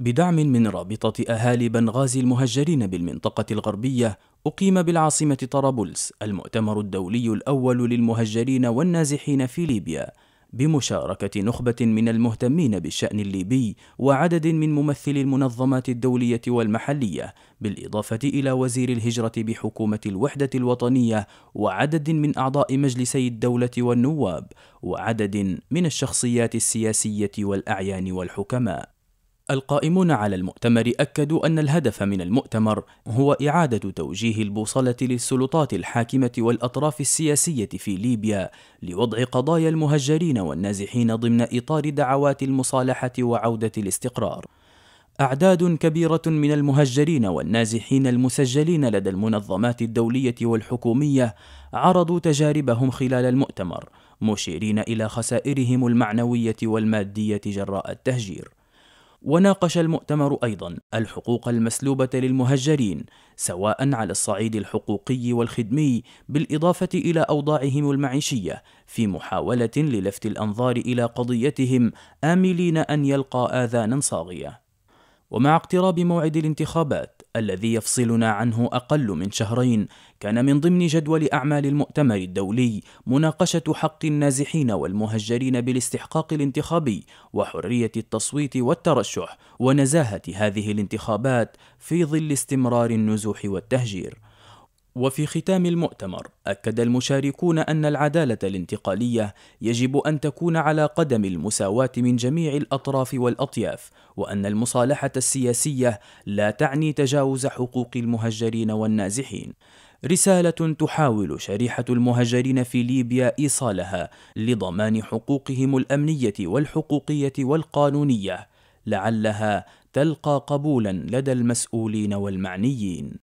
بدعم من رابطة أهالي بنغازي المهجرين بالمنطقة الغربية أقيم بالعاصمة طرابلس المؤتمر الدولي الأول للمهجرين والنازحين في ليبيا بمشاركة نخبة من المهتمين بالشأن الليبي وعدد من ممثلي المنظمات الدولية والمحلية، بالإضافة إلى وزير الهجرة بحكومة الوحدة الوطنية وعدد من أعضاء مجلسي الدولة والنواب، وعدد من الشخصيات السياسية والأعيان والحكماء. القائمون على المؤتمر أكدوا أن الهدف من المؤتمر هو إعادة توجيه البوصلة للسلطات الحاكمة والأطراف السياسية في ليبيا لوضع قضايا المهجرين والنازحين ضمن إطار دعوات المصالحة وعودة الاستقرار. أعداد كبيرة من المهجرين والنازحين المسجلين لدى المنظمات الدولية والحكومية عرضوا تجاربهم خلال المؤتمر، مشيرين إلى خسائرهم المعنوية والمادية جراء التهجير. وناقش المؤتمر أيضا الحقوق المسلوبة للمهجرين سواء على الصعيد الحقوقي والخدمي بالإضافة إلى أوضاعهم المعيشية في محاولة للفت الأنظار إلى قضيتهم آملين أن يلقى آذانا صاغية ومع اقتراب موعد الانتخابات الذي يفصلنا عنه أقل من شهرين كان من ضمن جدول أعمال المؤتمر الدولي مناقشة حق النازحين والمهجرين بالاستحقاق الانتخابي وحرية التصويت والترشح ونزاهة هذه الانتخابات في ظل استمرار النزوح والتهجير وفي ختام المؤتمر أكد المشاركون أن العدالة الانتقالية يجب أن تكون على قدم المساواة من جميع الأطراف والأطياف وأن المصالحة السياسية لا تعني تجاوز حقوق المهجرين والنازحين رسالة تحاول شريحة المهجرين في ليبيا إيصالها لضمان حقوقهم الأمنية والحقوقية والقانونية لعلها تلقى قبولا لدى المسؤولين والمعنيين